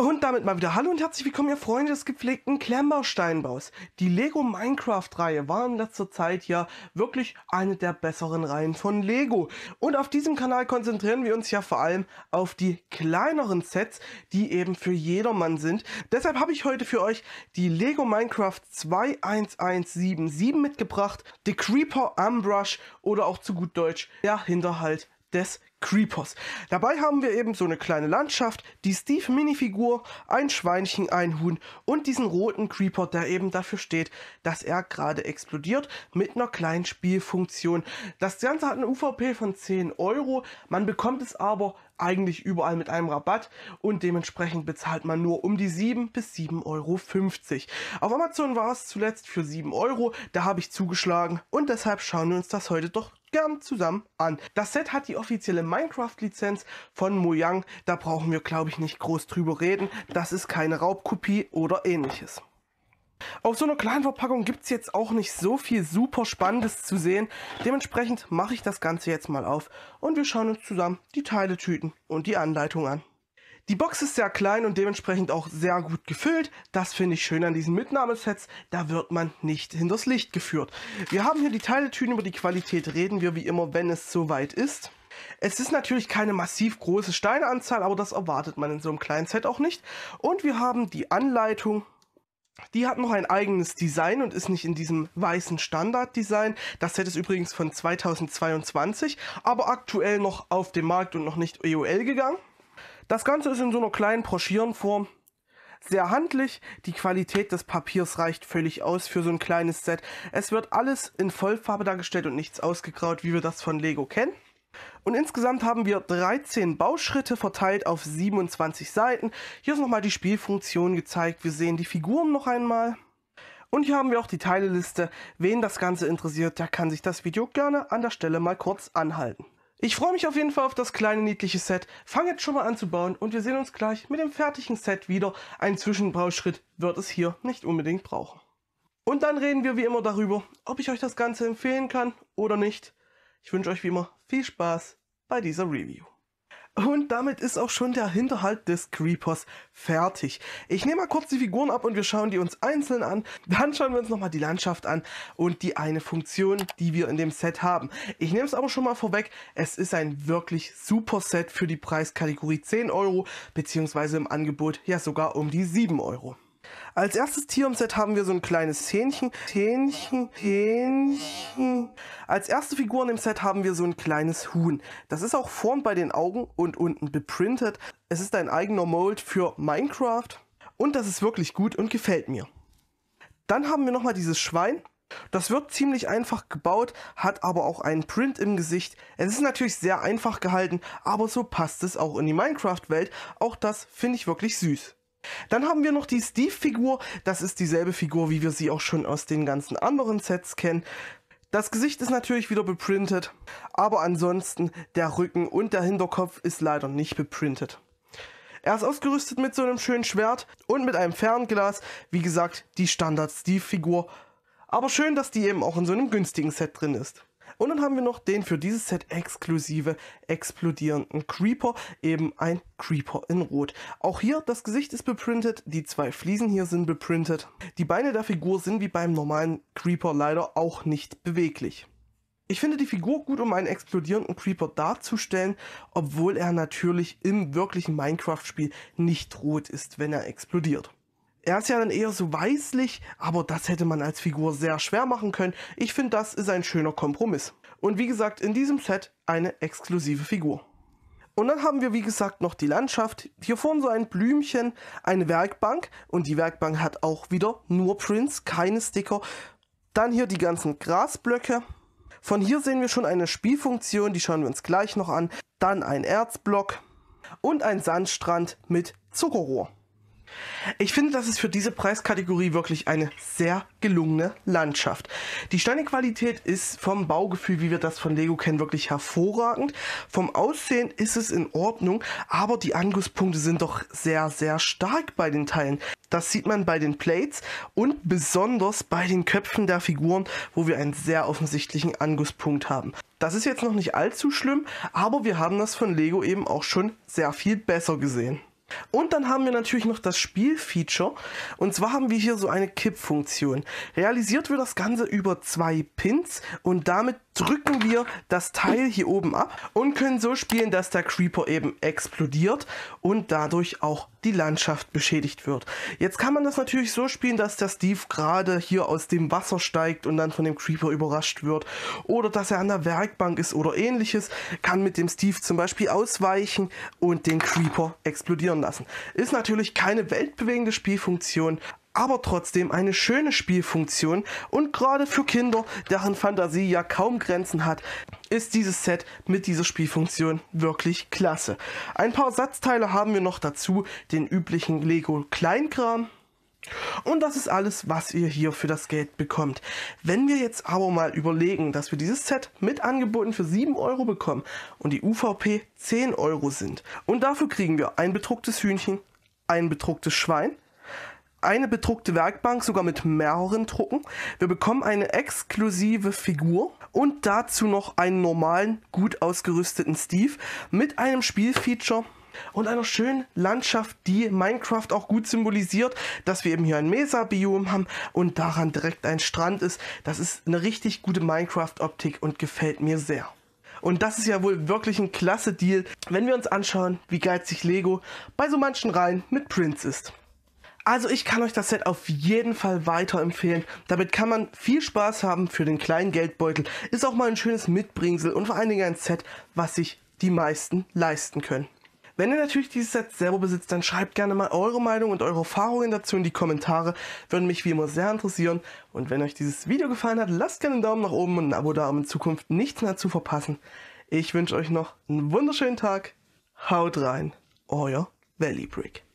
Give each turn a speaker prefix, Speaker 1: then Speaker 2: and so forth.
Speaker 1: Und damit mal wieder Hallo und herzlich willkommen, ihr Freunde des gepflegten Klemmbausteinbaus. Die Lego Minecraft Reihe war in letzter Zeit ja wirklich eine der besseren Reihen von Lego. Und auf diesem Kanal konzentrieren wir uns ja vor allem auf die kleineren Sets, die eben für jedermann sind. Deshalb habe ich heute für euch die Lego Minecraft 21177 mitgebracht, The Creeper Ambrush oder auch zu gut Deutsch der Hinterhalt des Creepers. Dabei haben wir eben so eine kleine Landschaft, die Steve-Minifigur, ein Schweinchen, ein Huhn und diesen roten Creeper, der eben dafür steht, dass er gerade explodiert mit einer kleinen Spielfunktion. Das Ganze hat eine UVP von 10 Euro, man bekommt es aber eigentlich überall mit einem Rabatt und dementsprechend bezahlt man nur um die 7 bis 7,50 Euro. Auf Amazon war es zuletzt für 7 Euro, da habe ich zugeschlagen und deshalb schauen wir uns das heute doch gern zusammen an. Das Set hat die offizielle Minecraft-Lizenz von Mojang. Da brauchen wir, glaube ich, nicht groß drüber reden. Das ist keine Raubkopie oder ähnliches. Auf so einer kleinen Verpackung gibt es jetzt auch nicht so viel super Spannendes zu sehen. Dementsprechend mache ich das Ganze jetzt mal auf und wir schauen uns zusammen die Teiletüten und die Anleitung an. Die Box ist sehr klein und dementsprechend auch sehr gut gefüllt. Das finde ich schön an diesen Mitnahmesets. Da wird man nicht hinters Licht geführt. Wir haben hier die Teiletüten. Über die Qualität reden wir wie immer, wenn es soweit ist. Es ist natürlich keine massiv große Steineanzahl, aber das erwartet man in so einem kleinen Set auch nicht. Und wir haben die Anleitung die hat noch ein eigenes Design und ist nicht in diesem weißen Standard-Design. Das Set ist übrigens von 2022, aber aktuell noch auf dem Markt und noch nicht EOL gegangen. Das Ganze ist in so einer kleinen Broschierenform sehr handlich. Die Qualität des Papiers reicht völlig aus für so ein kleines Set. Es wird alles in Vollfarbe dargestellt und nichts ausgegraut, wie wir das von Lego kennen. Und insgesamt haben wir 13 Bauschritte verteilt auf 27 Seiten. Hier ist nochmal die Spielfunktion gezeigt. Wir sehen die Figuren noch einmal. Und hier haben wir auch die Teileliste. Wen das Ganze interessiert, der kann sich das Video gerne an der Stelle mal kurz anhalten. Ich freue mich auf jeden Fall auf das kleine niedliche Set, fange jetzt schon mal an zu bauen und wir sehen uns gleich mit dem fertigen Set wieder. Ein Zwischenbauschritt wird es hier nicht unbedingt brauchen. Und dann reden wir wie immer darüber, ob ich euch das Ganze empfehlen kann oder nicht. Ich wünsche euch wie immer viel Spaß bei dieser Review. Und damit ist auch schon der Hinterhalt des Creepers fertig. Ich nehme mal kurz die Figuren ab und wir schauen die uns einzeln an. Dann schauen wir uns nochmal die Landschaft an und die eine Funktion, die wir in dem Set haben. Ich nehme es aber schon mal vorweg, es ist ein wirklich super Set für die Preiskategorie 10 Euro, beziehungsweise im Angebot ja sogar um die 7 Euro. Als erstes Tier im Set haben wir so ein kleines Hähnchen. Hähnchen, Hähnchen. Als erste Figur im Set haben wir so ein kleines Huhn. Das ist auch vorn bei den Augen und unten beprintet. Es ist ein eigener Mold für Minecraft. Und das ist wirklich gut und gefällt mir. Dann haben wir nochmal dieses Schwein. Das wird ziemlich einfach gebaut, hat aber auch einen Print im Gesicht. Es ist natürlich sehr einfach gehalten, aber so passt es auch in die Minecraft-Welt. Auch das finde ich wirklich süß. Dann haben wir noch die Steve-Figur. Das ist dieselbe Figur, wie wir sie auch schon aus den ganzen anderen Sets kennen. Das Gesicht ist natürlich wieder beprintet, aber ansonsten der Rücken und der Hinterkopf ist leider nicht beprintet. Er ist ausgerüstet mit so einem schönen Schwert und mit einem Fernglas. Wie gesagt, die Standard-Steve-Figur. Aber schön, dass die eben auch in so einem günstigen Set drin ist. Und dann haben wir noch den für dieses Set exklusive explodierenden Creeper, eben ein Creeper in Rot. Auch hier, das Gesicht ist beprintet, die zwei Fliesen hier sind beprintet. Die Beine der Figur sind wie beim normalen Creeper leider auch nicht beweglich. Ich finde die Figur gut, um einen explodierenden Creeper darzustellen, obwohl er natürlich im wirklichen Minecraft-Spiel nicht rot ist, wenn er explodiert er ist ja dann eher so weißlich, aber das hätte man als Figur sehr schwer machen können. Ich finde, das ist ein schöner Kompromiss. Und wie gesagt, in diesem Set eine exklusive Figur. Und dann haben wir, wie gesagt, noch die Landschaft. Hier vorne so ein Blümchen, eine Werkbank. Und die Werkbank hat auch wieder nur Prints, keine Sticker. Dann hier die ganzen Grasblöcke. Von hier sehen wir schon eine Spielfunktion, die schauen wir uns gleich noch an. Dann ein Erzblock und ein Sandstrand mit Zuckerrohr. Ich finde, das ist für diese Preiskategorie wirklich eine sehr gelungene Landschaft. Die Steinequalität ist vom Baugefühl, wie wir das von Lego kennen, wirklich hervorragend. Vom Aussehen ist es in Ordnung, aber die Angusspunkte sind doch sehr, sehr stark bei den Teilen. Das sieht man bei den Plates und besonders bei den Köpfen der Figuren, wo wir einen sehr offensichtlichen Angusspunkt haben. Das ist jetzt noch nicht allzu schlimm, aber wir haben das von Lego eben auch schon sehr viel besser gesehen. Und dann haben wir natürlich noch das Spielfeature. Und zwar haben wir hier so eine Kippfunktion. Realisiert wird das Ganze über zwei Pins und damit drücken wir das Teil hier oben ab und können so spielen, dass der Creeper eben explodiert und dadurch auch die Landschaft beschädigt wird. Jetzt kann man das natürlich so spielen, dass der Steve gerade hier aus dem Wasser steigt und dann von dem Creeper überrascht wird oder dass er an der Werkbank ist oder ähnliches, kann mit dem Steve zum Beispiel ausweichen und den Creeper explodieren lassen. Ist natürlich keine weltbewegende Spielfunktion, aber trotzdem eine schöne Spielfunktion und gerade für Kinder, deren Fantasie ja kaum Grenzen hat, ist dieses Set mit dieser Spielfunktion wirklich klasse. Ein paar Satzteile haben wir noch dazu, den üblichen Lego Kleinkram, und das ist alles, was ihr hier für das Geld bekommt. Wenn wir jetzt aber mal überlegen, dass wir dieses Set mit Angeboten für 7 Euro bekommen und die UVP 10 Euro sind. Und dafür kriegen wir ein bedrucktes Hühnchen, ein bedrucktes Schwein, eine bedruckte Werkbank, sogar mit mehreren Drucken. Wir bekommen eine exklusive Figur und dazu noch einen normalen, gut ausgerüsteten Steve mit einem Spielfeature und einer schönen Landschaft, die Minecraft auch gut symbolisiert, dass wir eben hier ein Mesa-Biom haben und daran direkt ein Strand ist. Das ist eine richtig gute Minecraft-Optik und gefällt mir sehr. Und das ist ja wohl wirklich ein klasse Deal, wenn wir uns anschauen, wie geizig Lego bei so manchen Reihen mit Prints ist. Also ich kann euch das Set auf jeden Fall weiterempfehlen. Damit kann man viel Spaß haben für den kleinen Geldbeutel. Ist auch mal ein schönes Mitbringsel und vor allen Dingen ein Set, was sich die meisten leisten können. Wenn ihr natürlich dieses Set selber besitzt, dann schreibt gerne mal eure Meinung und eure Erfahrungen dazu in die Kommentare. Würden mich wie immer sehr interessieren. Und wenn euch dieses Video gefallen hat, lasst gerne einen Daumen nach oben und ein Abo da, um in Zukunft nichts mehr zu verpassen. Ich wünsche euch noch einen wunderschönen Tag. Haut rein, euer Valley Brick.